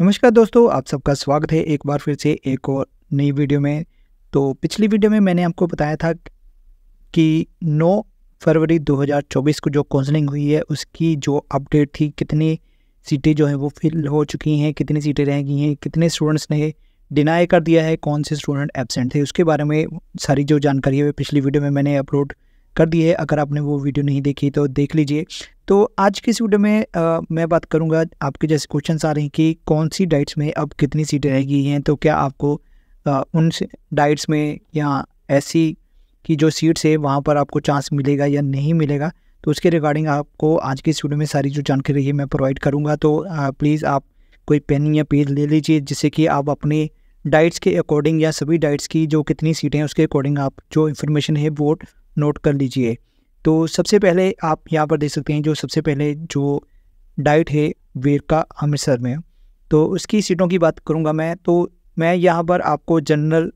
नमस्कार दोस्तों आप सबका स्वागत है एक बार फिर से एक और नई वीडियो में तो पिछली वीडियो में मैंने आपको बताया था कि 9 फरवरी 2024 को जो काउंसलिंग हुई है उसकी जो अपडेट थी कितनी सीटें जो हैं वो फिल हो चुकी हैं कितनी सीटें रह गई हैं कितने स्टूडेंट्स ने डिनाई कर दिया है कौन से स्टूडेंट एबसेंट थे उसके बारे में सारी जो जानकारी है पिछली वीडियो में मैंने अपलोड कर दिए अगर आपने वो वीडियो नहीं देखी तो देख लीजिए तो आज की इस वीडियो में आ, मैं बात करूँगा आपके जैसे क्वेश्चन आ रहे हैं कि कौन सी डाइट्स में अब कितनी सीटें रह गई हैं तो क्या आपको आ, उन डाइट्स में या ऐसी की जो सीट्स है वहाँ पर आपको चांस मिलेगा या नहीं मिलेगा तो उसके रिगार्डिंग आपको आज की इस वीडियो में सारी जो जानकारी है मैं प्रोवाइड करूँगा तो प्लीज़ आप कोई पेन या पेज ले लीजिए जिससे कि आप अपने डाइट्स के अकॉर्डिंग या सभी डाइट्स की जो कितनी सीटें हैं उसके अकॉर्डिंग आप जो इन्फॉर्मेशन है वो नोट कर लीजिए तो सबसे पहले आप यहाँ पर देख सकते हैं जो सबसे पहले जो डाइट है वीरका अमृतसर में तो उसकी सीटों की बात करूँगा मैं तो मैं यहाँ पर आपको जनरल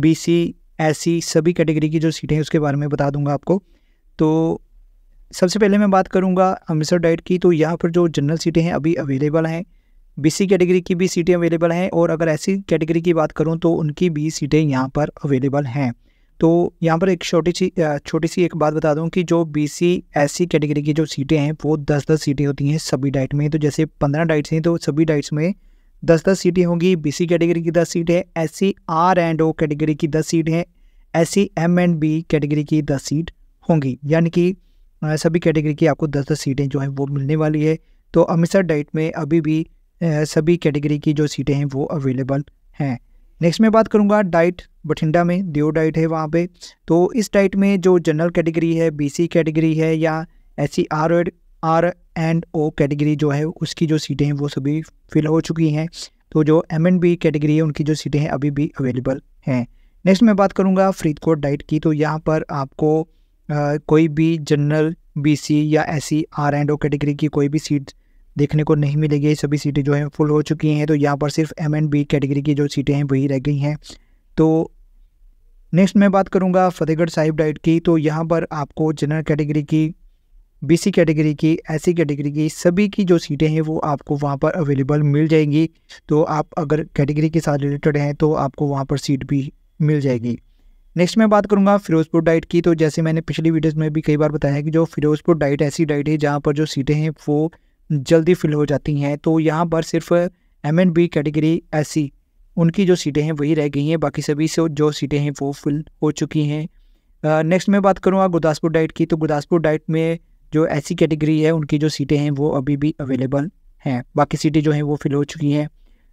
बीसी एससी सभी कैटेगरी की जो सीटें हैं उसके बारे में बता दूंगा आपको तो सबसे पहले मैं बात करूंगा अमृतसर डाइट की तो यहाँ पर जो जनरल सीटें हैं अभी अवेलेबल हैं बीसी कैटेगरी की भी सीटें अवेलेबल हैं और अगर ऐसी कैटेगरी की बात करूँ तो उनकी भी सीटें यहाँ पर अवेलेबल हैं तो यहाँ पर एक छोटी सी छोटी सी एक बात बता दूँ कि जो B C S C category की जो सीटें हैं वो दस दस सीटें होती हैं सभी डाइट में तो जैसे पंद्रह डाइट्स हैं तो सभी डाइट्स में दस दस सीटें होंगी बी सी कैटेगरी की दस सीट है S C R and O category की दस सीट है S C M and B category की दस सीट होंगी यानी कि सभी कैटेगरी की आपको दस दस सीटें जो हैं वो मिलने वाली है तो अमृतसर डाइट में अभी भी सभी कैटेगरी की जो सीटें हैं वो अवेलेबल हैं नेक्स्ट मैं बात करूँगा डाइट बठिंडा में दियो डाइट है वहाँ पे तो इस डाइट में जो जनरल कैटेगरी है बीसी कैटेगरी है या SC R R and O category जो है उसकी जो सीटें हैं वो सभी फिल हो चुकी हैं तो जो एम एंड बी कैटेगरी है उनकी जो सीटें हैं अभी भी अवेलेबल हैं नेक्स्ट मैं बात करूँगा फरीदकोट डाइट की तो यहाँ पर आपको आ, कोई भी जनरल बी या SC are and O category की कोई भी सीट देखने को नहीं मिलेगी ये सभी सीटें जो हैं फुल हो चुकी हैं तो यहाँ पर सिर्फ एम एंड बी कैटेगरी की जो सीटें हैं वही रह गई हैं तो नेक्स्ट मैं बात करूँगा फतेहगढ़ साहिब डाइट की तो यहाँ पर आपको जनरल कैटेगरी की बीसी कैटेगरी की एसी कैटेगरी की सभी की जो सीटें हैं वो आपको वहाँ पर अवेलेबल मिल जाएंगी तो आप अगर कैटेगरी के साथ रिलेटेड हैं तो आपको वहाँ पर सीट भी मिल जाएगी नेक्स्ट मैं बात करूंगा फिरोजपुर डाइट की तो जैसे मैंने पिछली वीडियोस में भी कई बार बताया कि जो फिरोजपुर डाइट ऐसी डाइट है जहाँ पर जो सीटें हैं वो जल्दी फिल हो जाती हैं तो यहाँ पर सिर्फ एम एंड बी कैटेगरी एस उनकी जो सीटें हैं वही रह गई हैं बाकी सभी से जो सीटें हैं वो फिल हो चुकी हैं नेक्स्ट मैं बात करूँगा गुरदासपुर डाइट की तो गुरदासपुर डाइट में जो ऐसी कैटेगरी है उनकी जो सीटें हैं वो अभी भी अवेलेबल हैं बाकी सीटें जो हैं वो फिल हो चुकी हैं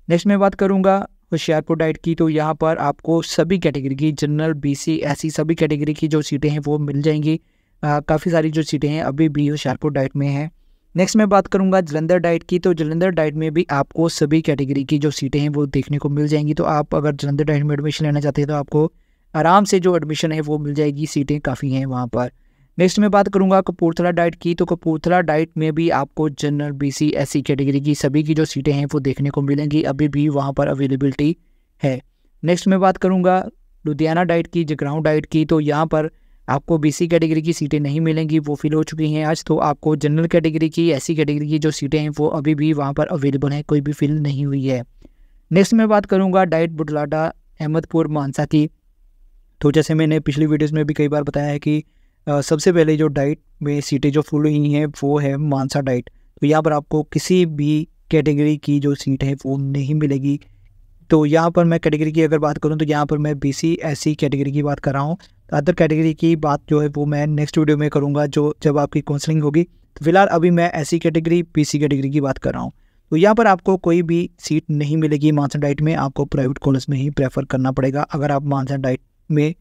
नेक्स्ट मैं बात करूँगा होशियारपुर डाइट की तो यहाँ पर आपको सभी कैटेगरी की जनरल बीसी ऐसी सभी कैटेगरी की जो सीटें हैं वो मिल जाएंगी काफ़ी सारी जो सीटें हैं अभी भी होशियारपुर डाइट में हैं नेक्स्ट मैं बात करूंगा जलंधर डाइट की तो जलंधर डाइट में भी आपको सभी कैटेगरी की जो सीटें हैं वो देखने को मिल जाएंगी तो आप अगर जलंधर डाइट में एडमिशन लेना चाहते हैं तो आपको आराम से जो एडमिशन है वो मिल जाएगी सीटें काफ़ी हैं वहाँ पर नेक्स्ट मैं बात करूंगा कपूरथला डाइट की तो कपूरथला डाइट में भी आपको general B C S C category की सभी की जो सीटें हैं वो देखने को मिलेंगी अभी भी वहाँ पर अवेलेबिलिटी है नेक्स्ट मैं बात करूँगा लुधियाना डाइट की जगराऊँ डाइट की तो यहाँ पर आपको बीसी कैटेगरी की सीटें नहीं मिलेंगी वो फिल हो चुकी हैं आज तो आपको जनरल कैटेगरी की ऐसी कैटेगरी की जो सीटें हैं वो अभी भी वहाँ पर अवेलेबल हैं कोई भी फिल नहीं हुई है नेक्स्ट मैं बात करूँगा डाइट बुटलाडा अहमदपुर मानसा की तो जैसे मैंने पिछली वीडियोज में भी कई बार बताया है कि सबसे पहले जो डाइट में सीटें जो फुल हुई हैं वो है मानसा डाइट तो यहाँ पर आपको किसी भी कैटेगरी की जो सीट है वो नहीं मिलेगी तो यहाँ पर मैं कैटेगरी की अगर बात करूँ तो यहाँ पर मैं बी सी कैटेगरी की बात कर रहा हूँ अदर कैटेगरी की बात जो है वो मैं नेक्स्ट वीडियो में करूँगा जो जब आपकी काउंसलिंग होगी तो फिलहाल अभी मैं ऐसी कैटेगरी पीसी कैटेगरी की बात कर रहा हूँ तो यहाँ पर आपको कोई भी सीट नहीं मिलेगी मानसन डाइट में आपको प्राइवेट कॉलेज में ही प्रेफर करना पड़ेगा अगर आप मानसन डाइट में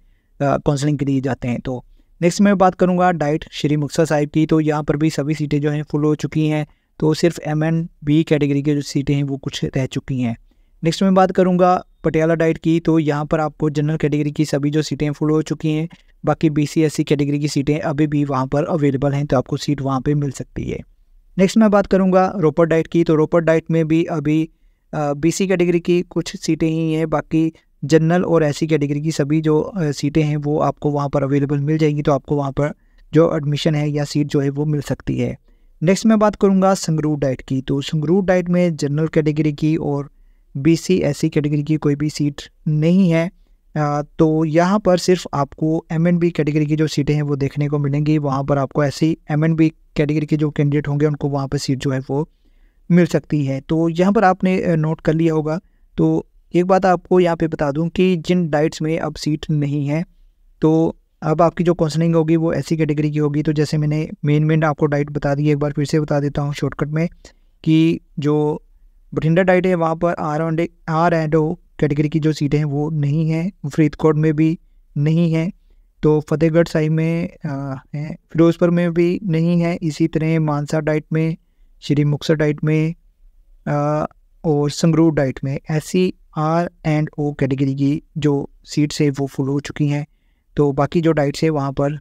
काउंसलिंग के लिए जाते हैं तो नेक्स्ट मैं बात करूँगा डाइट श्री मुक्सर साहिब की तो यहाँ पर भी सभी सीटें जो हैं फुल हो चुकी हैं तो सिर्फ एम एंड बी कैटेगरी की जो सीटें हैं वो कुछ रह चुकी हैं नेक्स्ट मैं बात करूँगा पटियाला डाइट की तो यहाँ पर आपको जनरल कैटेगरी की सभी जो सीटें फुल हो चुकी हैं बाकी B C S C category की सीटें अभी भी वहाँ पर अवेलेबल हैं तो आपको सीट वहाँ पर मिल सकती है नेक्स्ट मैं बात करूँगा रोपर डाइट की तो रोपर डाइट में भी अभी बी सी कैटेगरी की कुछ सीटें ही हैं बाकी जनरल और सी कैटेगरी की सभी जो सीटें हैं वो आपको वहाँ पर अवेलेबल मिल जाएंगी तो आपको वहाँ पर जो एडमिशन है या सीट जो है वो मिल सकती है नेक्स्ट मैं बात करूँगा संगरूर डाइट की तो संगरूर डाइट में जनरल कैटेगरी की और बी एस सी कैटेगरी की कोई भी सीट नहीं है तो यहाँ पर सिर्फ आपको एम एन बी कैटेगरी की जो सीटें हैं वो देखने को मिलेंगी वहाँ पर आपको ऐसी एम एन बी कैटेगरी के जो कैंडिडेट होंगे उनको वहाँ पर सीट जो है वो मिल सकती है तो यहाँ पर आपने नोट कर लिया होगा तो एक बात आपको यहाँ पे बता दूँ कि जिन डाइट्स में अब सीट नहीं है तो अब आपकी जो काउंसलिंग होगी वो ऐसी कैटेगरी की होगी तो जैसे मैंने मेन मेन आपको डाइट बता दी एक बार फिर से बता देता हूँ शॉर्टकट में कि जो बठिंडा डाइट है वहाँ पर R and R and O category की जो सीटें हैं वो नहीं हैं फरीदकोट में भी नहीं है तो फतेहगढ़ साहिब में हैं फिरोजपुर में भी नहीं है इसी तरह मानसा डाइट में श्री मुक्सर डाइट में आ, और संगरूर डाइट में ऐसी आर एंड ओ कैटेगरी की जो सीट्स है वो फुल हो चुकी हैं तो बाकी जो डाइट्स है वहाँ पर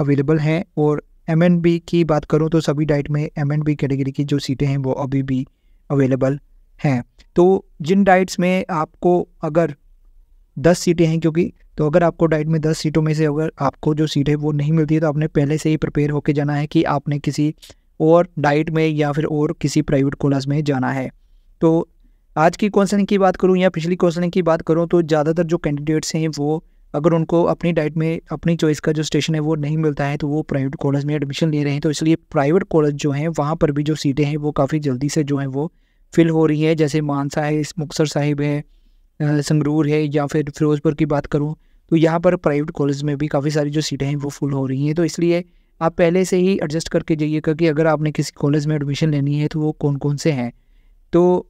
अवेलेबल हैं और एम बी की बात करूँ तो सभी डाइट में एम बी कैटेगरी की जो सीटें हैं वो अभी भी अवेलेबल हैं तो जिन डाइट्स में आपको अगर दस सीटें हैं क्योंकि तो अगर आपको डाइट में दस सीटों में से अगर आपको जो सीट है वो नहीं मिलती है तो आपने पहले से ही प्रिपेयर होकर जाना है कि आपने किसी और डाइट में या फिर और किसी प्राइवेट कॉलेज में जाना है तो आज की कौंसलिंग की बात करूँ या पिछली कौंसलिंग की बात करूँ तो ज़्यादातर जो कैंडिडेट्स हैं वो अगर उनको अपनी डाइट में अपनी चॉइस का जो स्टेशन है वो नहीं मिलता है तो वो प्राइवेट कॉलेज में एडमिशन ले रहे हैं तो इसलिए प्राइवेट कॉलेज जो हैं वहाँ पर भी जो सीटें हैं वो काफ़ी जल्दी से जो हैं वो फिल हो रही है जैसे मानसा है मुक्सर साहिब है संगरूर है या फिर फिरोजपुर की बात करूँ तो यहाँ पर प्राइवेट कॉलेज में भी काफ़ी सारी जो सीटें हैं वो फुल हो रही हैं तो इसलिए आप पहले से ही एडजस्ट करके जाइएगा कि अगर आपने किसी कॉलेज में एडमिशन लेनी है तो वो कौन कौन से हैं तो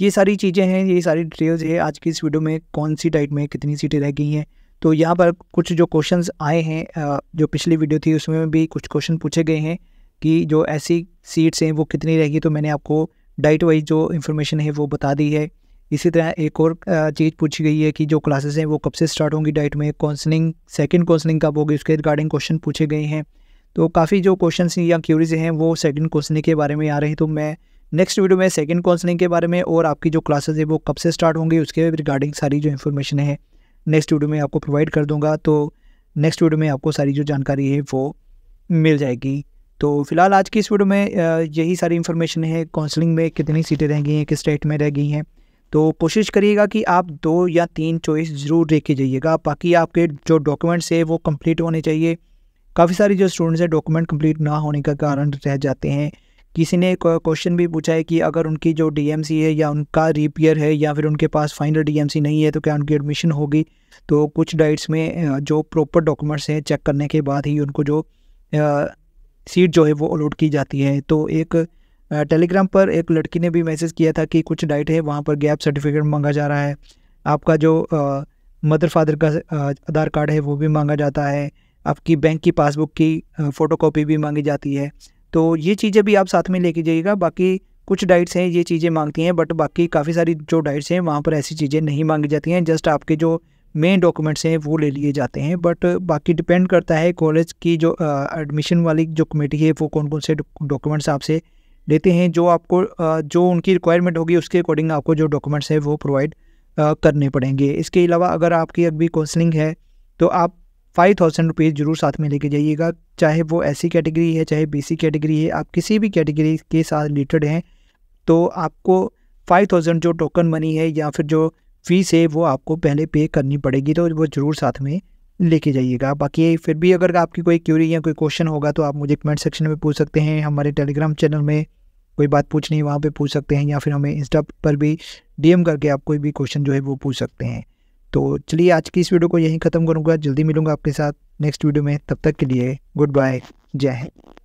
ये सारी चीज़ें हैं ये सारी डिटेल्स है आज की इस वीडियो में कौन सी डाइट में कितनी सीटें रह गई हैं तो यहाँ पर कुछ जो क्वेश्चन आए हैं जो पिछली वीडियो थी उसमें भी कुछ क्वेश्चन पूछे गए हैं कि जो ऐसी सीट्स हैं वो कितनी रहेगी तो मैंने आपको डाइट वाइज जो इन्फॉर्मेशन है वो बता दी है इसी तरह एक और चीज़ पूछी गई है कि जो क्लासेस हैं वो कब से स्टार्ट होंगी डाइट में काउंसलिंग सेकंड काउंसलिंग कब होगी उसके रिगार्डिंग क्वेश्चन पूछे गए हैं तो काफ़ी जो क्वेश्चन या क्यूरीज हैं वो सेकंड काउंसलिंग के बारे में आ रहे हैं तो मैं नेक्स्ट वीडियो में सेकेंड काउंसलिंग के बारे में और आपकी जो क्लासेज है वो कब से स्टार्ट होंगी उसके रिगार्डिंग सारी जो इन्फॉर्मेशन है नेक्स्ट वीडियो में आपको प्रोवाइड कर दूंगा तो नेक्स्ट वीडियो में आपको सारी जो जानकारी है वो मिल जाएगी तो फिलहाल आज की इस वीडियो में यही सारी इन्फॉर्मेशन है काउंसलिंग में कितनी सीटें रह गई हैं किस स्टेट में रह गई हैं तो कोशिश करिएगा कि आप दो या तीन चॉइस ज़रूर लेके जाइएगा बाकी आपके जो डॉक्यूमेंट्स है वो कंप्लीट होने चाहिए काफ़ी सारी जो स्टूडेंट्स हैं डॉक्यूमेंट कम्प्लीट ना होने का कारण रह जाते हैं किसी ने क्वेश्चन भी पूछा है कि अगर उनकी जो डीएमसी है या उनका रिपेयर है या फिर उनके पास फाइनल डीएमसी नहीं है तो क्या उनकी एडमिशन होगी तो कुछ डाइट्स में जो प्रॉपर डॉक्यूमेंट्स हैं चेक करने के बाद ही उनको जो सीट जो है वो अलॉट की जाती है तो एक टेलीग्राम पर एक लड़की ने भी मैसेज किया था कि कुछ डाइट है वहाँ पर गैप सर्टिफिकेट मांगा जा रहा है आपका जो मदर फादर का आधार कार्ड है वो भी मांगा जाता है आपकी बैंक की पासबुक की फ़ोटोकॉपी भी मांगी जाती है तो ये चीज़ें भी आप साथ में लेके जाइएगा बाकी कुछ डाइट्स हैं ये चीज़ें मांगती हैं बट बाकी काफ़ी सारी जो डाइट्स हैं वहाँ पर ऐसी चीज़ें नहीं मांगी जाती हैं जस्ट आपके जो मेन डॉक्यूमेंट्स हैं वो ले लिए जाते हैं बट बाकी डिपेंड करता है कॉलेज की जो एडमिशन वाली जो कमेटी है वो कौन कौन से डॉक्यूमेंट्स आपसे लेते हैं जो आपको आ, जो उनकी रिक्वायरमेंट होगी उसके अकॉर्डिंग आपको जो डॉक्यूमेंट्स हैं वो प्रोवाइड करने पड़ेंगे इसके अलावा अगर आपकी अभी काउंसलिंग है तो आप फाइव थाउजेंड रुपीज़ ज़रूर साथ में लेके जाइएगा चाहे वो ऐसी कैटेगरी है चाहे बीसी कैटेगरी है आप किसी भी कैटेगरी के साथ रिलेटेड हैं तो आपको फाइव थाउजेंड जो टोकन मनी है या फिर जो फीस है वो आपको पहले पे करनी पड़ेगी तो वो ज़रूर साथ में लेके जाइएगा बाकी फिर भी अगर आपकी कोई क्यूरी या कोई क्वेश्चन होगा तो आप मुझे कमेंट सेक्शन में पूछ सकते हैं हमारे टेलीग्राम चैनल में कोई बात पूछनी है वहाँ पर पूछ सकते हैं या फिर हमें इंस्टा पर भी डीएम करके आप कोई भी क्वेश्चन जो है वो पूछ सकते हैं तो चलिए आज की इस वीडियो को यहीं ख़त्म करूँगा जल्दी मिलूँगा आपके साथ नेक्स्ट वीडियो में तब तक के लिए गुड बाय जय हिंद